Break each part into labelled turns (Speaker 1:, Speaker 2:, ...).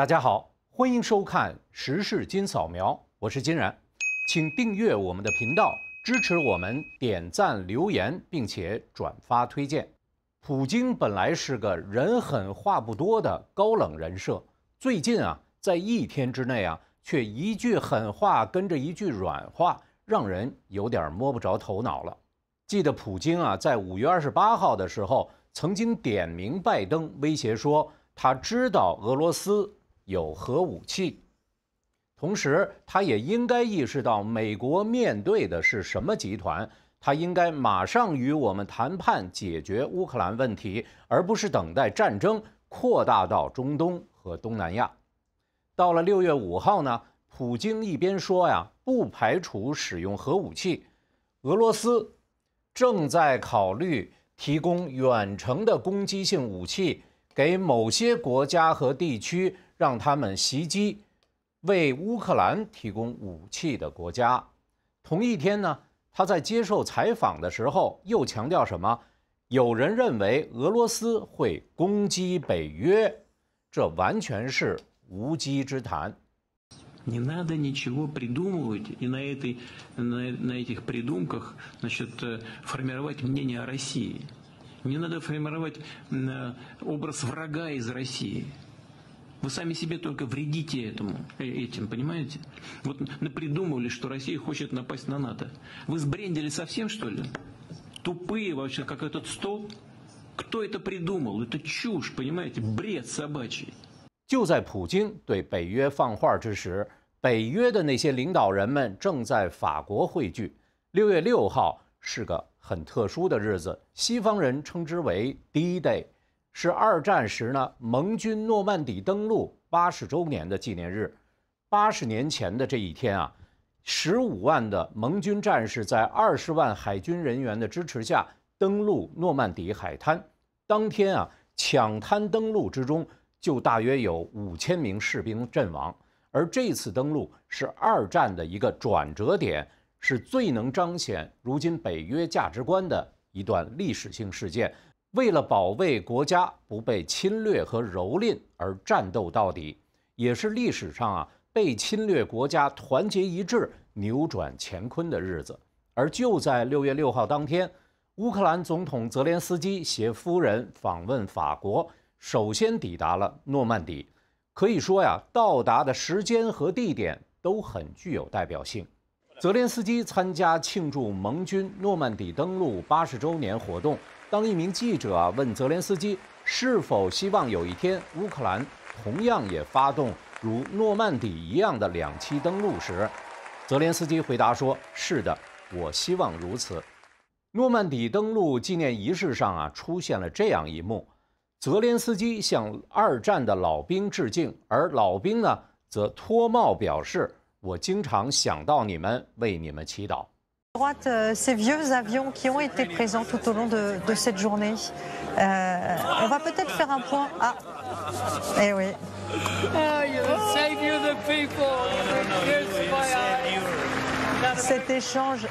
Speaker 1: 大家好，欢迎收看《时事金扫描》，我是金然，请订阅我们的频道，支持我们点赞、留言，并且转发推荐。普京本来是个人狠话不多的高冷人设，最近啊，在一天之内啊，却一句狠话跟着一句软话，让人有点摸不着头脑了。记得普京啊，在五月二十八号的时候，曾经点名拜登，威胁说他知道俄罗斯。有核武器，同时他也应该意识到美国面对的是什么集团，他应该马上与我们谈判解决乌克兰问题，而不是等待战争扩大到中东和东南亚。到了六月五号呢，普京一边说呀，不排除使用核武器，俄罗斯正在考虑提供远程的攻击性武器。给某些国家和地区，让他们袭击为乌克兰提供武器的国家。同一天呢，他在接受采访的时候又强调什么？有人认为俄罗斯会攻击北约，这完全是无稽之谈。Не надо формировать э, образ врага из России. Вы сами себе только вредите этому, э, этим, понимаете? Вот напридумывали, что Россия хочет напасть на НАТО. Вы сбрендили совсем, что ли? Тупые вообще, как этот стол? Кто это придумал? Это чушь, понимаете? Бред собачий. 就在普京对北约放话之时，北约的那些领导人们正在法国汇聚。六月六号是个很特殊的日子，西方人称之为 “D-Day”，是二战时呢盟军诺曼底登陆八十周年的纪念日。八十年前的这一天啊，十五万的盟军战士在二十万海军人员的支持下登陆诺曼底海滩。当天啊，抢滩登陆之中就大约有五千名士兵阵亡。而这次登陆是二战的一个转折点。是最能彰显如今北约价值观的一段历史性事件。为了保卫国家不被侵略和蹂躏而战斗到底，也是历史上啊被侵略国家团结一致扭转乾坤的日子。而就在六月六号当天，乌克兰总统泽连斯基携夫人访问法国，首先抵达了诺曼底。可以说呀，到达的时间和地点都很具有代表性。泽连斯基参加庆祝盟军诺曼底登陆八十周年活动。当一名记者啊问泽连斯基是否希望有一天乌克兰同样也发动如诺曼底一样的两栖登陆时，泽连斯基回答说：“是的，我希望如此。”诺曼底登陆纪念仪式上啊出现了这样一幕：泽连斯基向二战的老兵致敬，而老兵呢则脱帽表示。我经常想到你们，为你们祈祷。这些 vieux avions qui ont été présents tout au long de cette journée，on va peut-être faire un point。啊，哎，oui。Oh，you save you the people。This is my eyes。Cette échange。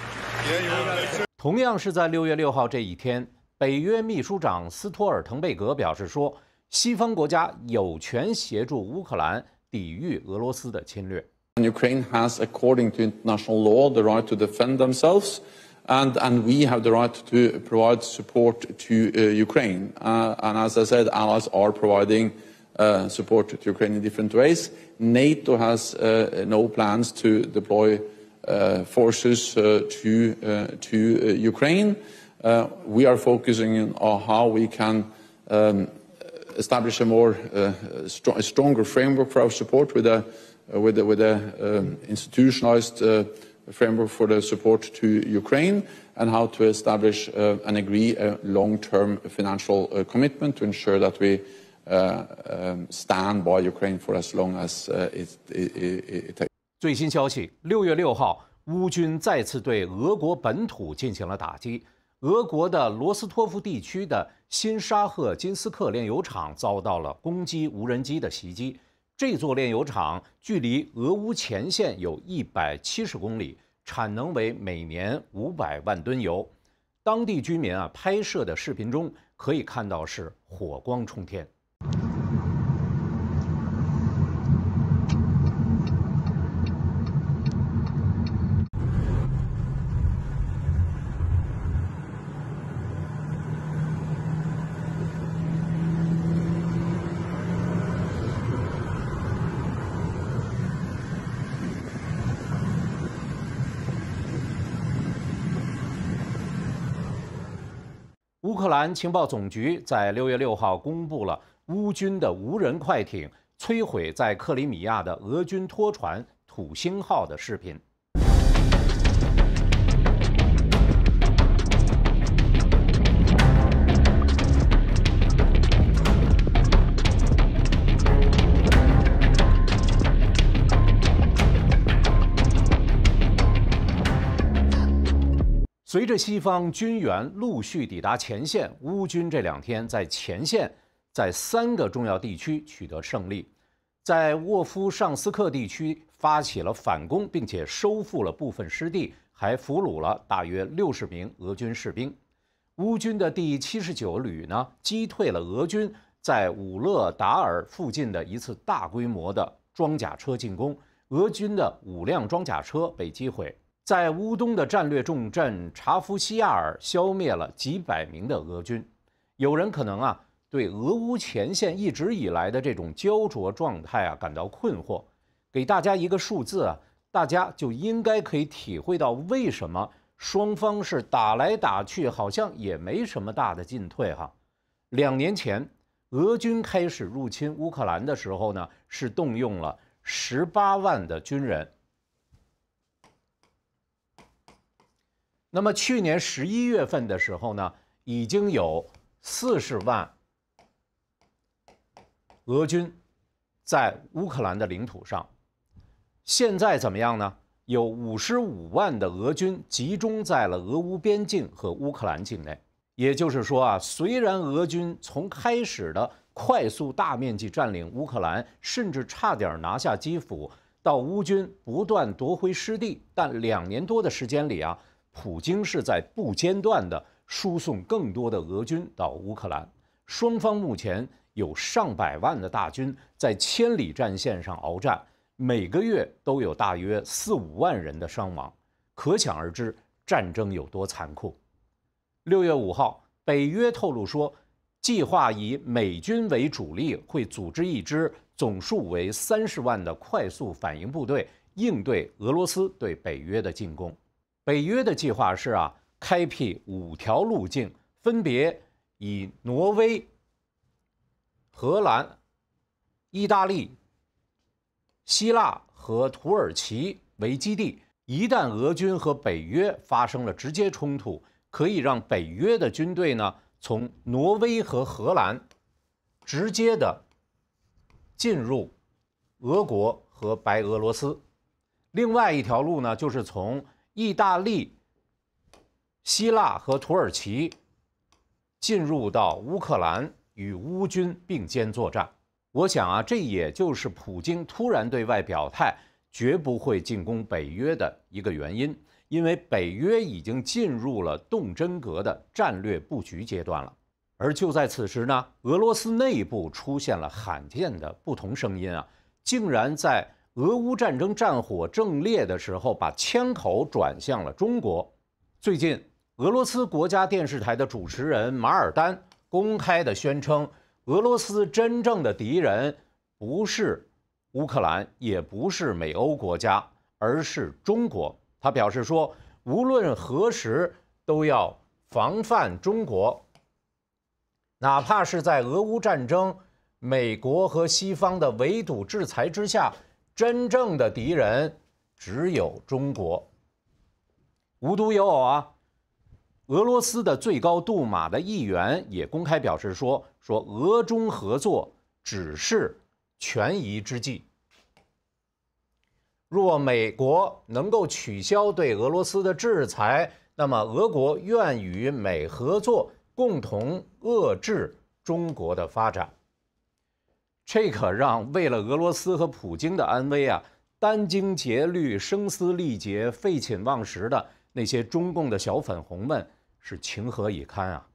Speaker 1: 同样是在六月六号这一天，北约秘书长斯托尔滕贝格表示说，西方国家有权协助乌克兰抵御俄罗斯的侵略。And Ukraine has, according to international law, the right to defend themselves. And, and we have the right to provide support to uh, Ukraine. Uh, and as I said, allies are providing uh, support to Ukraine in different ways. NATO has uh, no plans to deploy uh, forces uh, to, to Ukraine. we are focusing on how we can um, establish a more stronger framework for our support with a with, with framework institutionalized Ukraine establish financial the support to uh, an and and agree a long-term commitment uh, for how to long 最新消息：六月六号，乌军再次对俄国本土进行了打击。俄国的罗斯托夫地区的新沙赫金斯克炼油厂遭到了攻击无人机的袭击。这座炼油厂距离俄乌前线有一百七十公里，产能为每年五百万吨油。当地居民啊拍摄的视频中可以看到是火光冲天。乌克兰情报总局在6月6号公布了乌军的无人快艇摧毁在克里米亚的俄军拖船“土星号”的视频。随着西方军援陆续抵达前线，乌军这两天在前线，在三个重要地区取得胜利，在沃夫尚斯克地区发起了反攻，并且收复了部分失地，还俘虏了大约六十名俄军士兵。乌军的第七十九旅呢，击退了俄军在武勒达尔附近的一次大规模的装甲车进攻，俄军的五辆装甲车被击毁。在乌东的战略重镇查夫西亚尔，消灭了几百名的俄军。有人可能啊，对俄乌前线一直以来的这种焦灼状态啊感到困惑。给大家一个数字啊，大家就应该可以体会到为什么双方是打来打去，好像也没什么大的进退哈。两年前，俄军开始入侵乌克兰的时候呢，是动用了十八万的军人。那么去年十一月份的时候呢，已经有四十万俄军在乌克兰的领土上。现在怎么样呢？有五十五万的俄军集中在了俄乌边境和乌克兰境内。也就是说啊，虽然俄军从开始的快速大面积占领乌克兰，甚至差点拿下基辅，到乌军不断夺回失地，但两年多的时间里啊。普京是在不间断地输送更多的俄军到乌克兰。双方目前有上百万的大军在千里战线上鏖战，每个月都有大约四五万人的伤亡，可想而知战争有多残酷。六月五号，北约透露说，计划以美军为主力，会组织一支总数为三十万的快速反应部队，应对俄罗斯对北约的进攻。北约的计划是啊，开辟五条路径，分别以挪威、荷兰、意大利、希腊和土耳其为基地。一旦俄军和北约发生了直接冲突，可以让北约的军队呢从挪威和荷兰直接的进入俄国和白俄罗斯。另外一条路呢，就是从。意大利、希腊和土耳其进入到乌克兰与乌军并肩作战。我想啊，这也就是普京突然对外表态绝不会进攻北约的一个原因，因为北约已经进入了动真格的战略布局阶段了。而就在此时呢，俄罗斯内部出现了罕见的不同声音啊，竟然在。俄乌战争战火正烈的时候，把枪口转向了中国。最近，俄罗斯国家电视台的主持人马尔丹公开地宣称，俄罗斯真正的敌人不是乌克兰，也不是美欧国家，而是中国。他表示说，无论何时都要防范中国，哪怕是在俄乌战争、美国和西方的围堵制裁之下。真正的敌人只有中国。无独有偶啊，俄罗斯的最高杜马的议员也公开表示说：“说俄中合作只是权宜之计。若美国能够取消对俄罗斯的制裁，那么俄国愿与美合作，共同遏制中国的发展。”这可让为了俄罗斯和普京的安危啊，殚精竭虑、声嘶力竭、废寝忘食的那些中共的小粉红们是情何以堪啊！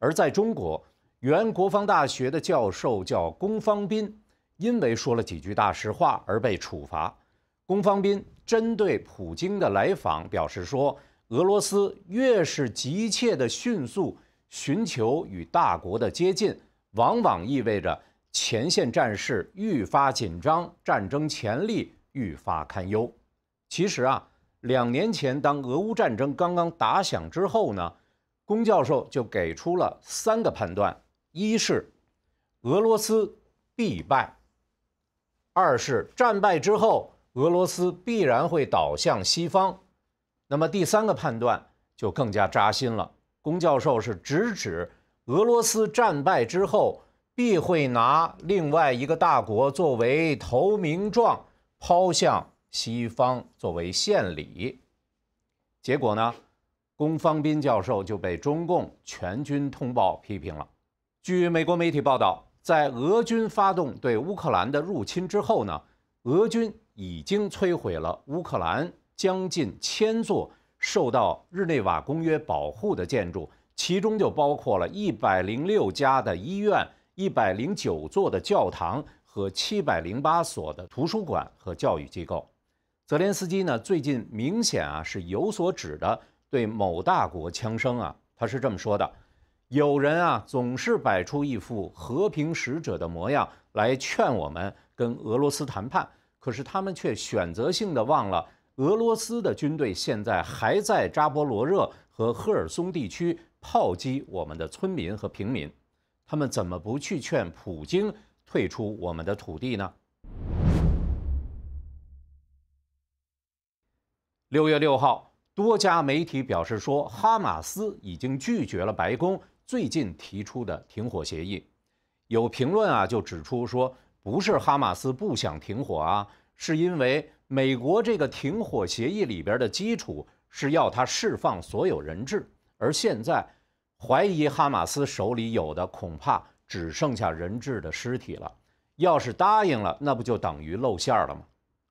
Speaker 1: 而在中国，原国防大学的教授叫龚方斌，因为说了几句大实话而被处罚。龚方斌针对普京的来访表示说：“俄罗斯越是急切地迅速寻求与大国的接近，往往意味着……”前线战事愈发紧张，战争潜力愈发堪忧。其实啊，两年前当俄乌战争刚刚打响之后呢，龚教授就给出了三个判断：一是俄罗斯必败；二是战败之后俄罗斯必然会倒向西方；那么第三个判断就更加扎心了，龚教授是直指俄罗斯战败之后。必会拿另外一个大国作为投名状，抛向西方作为献礼。结果呢，龚方斌教授就被中共全军通报批评了。据美国媒体报道，在俄军发动对乌克兰的入侵之后呢，俄军已经摧毁了乌克兰将近千座受到日内瓦公约保护的建筑，其中就包括了一百零六家的医院。一百零九座的教堂和七百零八所的图书馆和教育机构。泽连斯基呢，最近明显啊是有所指的，对某大国枪声啊，他是这么说的：“有人啊，总是摆出一副和平使者的模样来劝我们跟俄罗斯谈判，可是他们却选择性的忘了，俄罗斯的军队现在还在扎波罗热和赫尔松地区炮击我们的村民和平民。”他们怎么不去劝普京退出我们的土地呢？六月六号，多家媒体表示说，哈马斯已经拒绝了白宫最近提出的停火协议。有评论啊，就指出说，不是哈马斯不想停火啊，是因为美国这个停火协议里边的基础是要他释放所有人质，而现在。怀疑哈马斯手里有的恐怕只剩下人质的尸体了。要是答应了，那不就等于露馅了吗？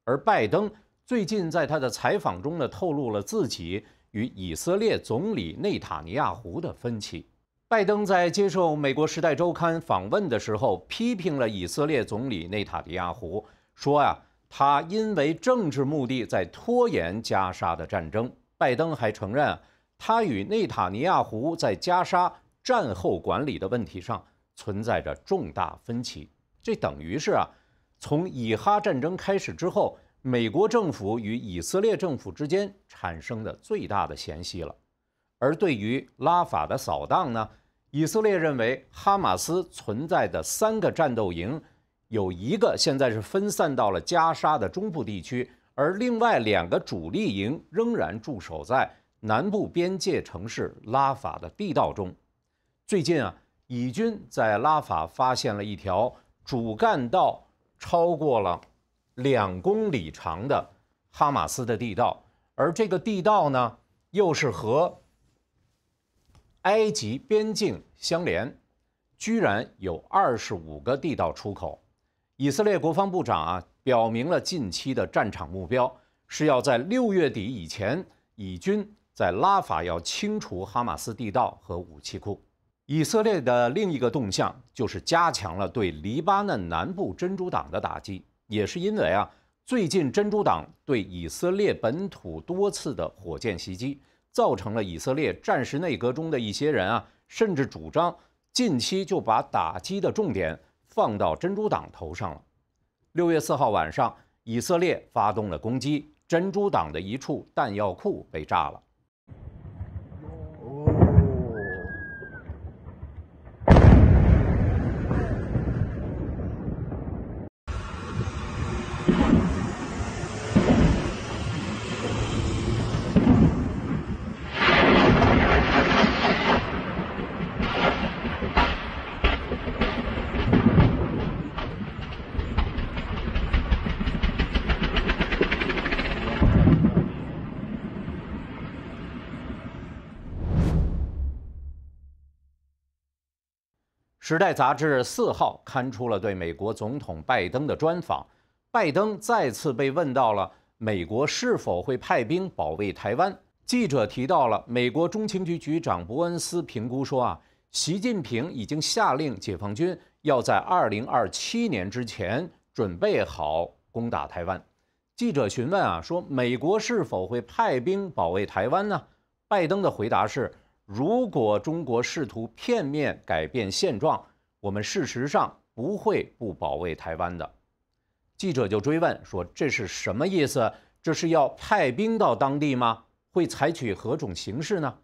Speaker 1: 而拜登最近在他的采访中呢，透露了自己与以色列总理内塔尼亚胡的分歧。拜登在接受《美国时代周刊》访问的时候，批评了以色列总理内塔尼亚胡，说呀，他因为政治目的在拖延加沙的战争。拜登还承认。他与内塔尼亚胡在加沙战后管理的问题上存在着重大分歧，这等于是啊，从以哈战争开始之后，美国政府与以色列政府之间产生的最大的嫌隙了。而对于拉法的扫荡呢，以色列认为哈马斯存在的三个战斗营，有一个现在是分散到了加沙的中部地区，而另外两个主力营仍然驻守在。南部边界城市拉法的地道中，最近啊，以军在拉法发现了一条主干道超过了两公里长的哈马斯的地道，而这个地道呢，又是和埃及边境相连，居然有二十五个地道出口。以色列国防部长啊，表明了近期的战场目标是要在六月底以前，以军。在拉法要清除哈马斯地道和武器库。以色列的另一个动向就是加强了对黎巴嫩南部珍珠党的打击，也是因为啊，最近珍珠党对以色列本土多次的火箭袭击，造成了以色列战时内阁中的一些人啊，甚至主张近期就把打击的重点放到珍珠党头上了。六月四号晚上，以色列发动了攻击，珍珠党的一处弹药库被炸了。《时代》杂志四号刊出了对美国总统拜登的专访，拜登再次被问到了美国是否会派兵保卫台湾。记者提到了美国中情局局长伯恩斯评估说啊，习近平已经下令解放军要在二零二七年之前准备好攻打台湾。记者询问啊说美国是否会派兵保卫台湾呢？拜登的回答是。如果中国试图片面改变现状，我们事实上不会不保卫台湾的。记者就追问说：“这是什么意思？这是要派兵到当地吗？会采取何种形式呢？”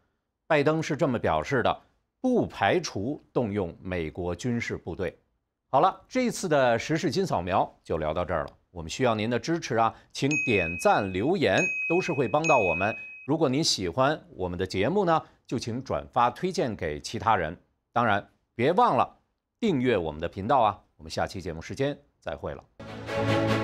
Speaker 1: 拜登是这么表示的，不排除动用美国军事部队。好了，这次的时事金扫描就聊到这儿了。我们需要您的支持啊，请点赞、留言，都是会帮到我们。如果您喜欢我们的节目呢？就请转发推荐给其他人，当然别忘了订阅我们的频道啊！我们下期节目时间再会了。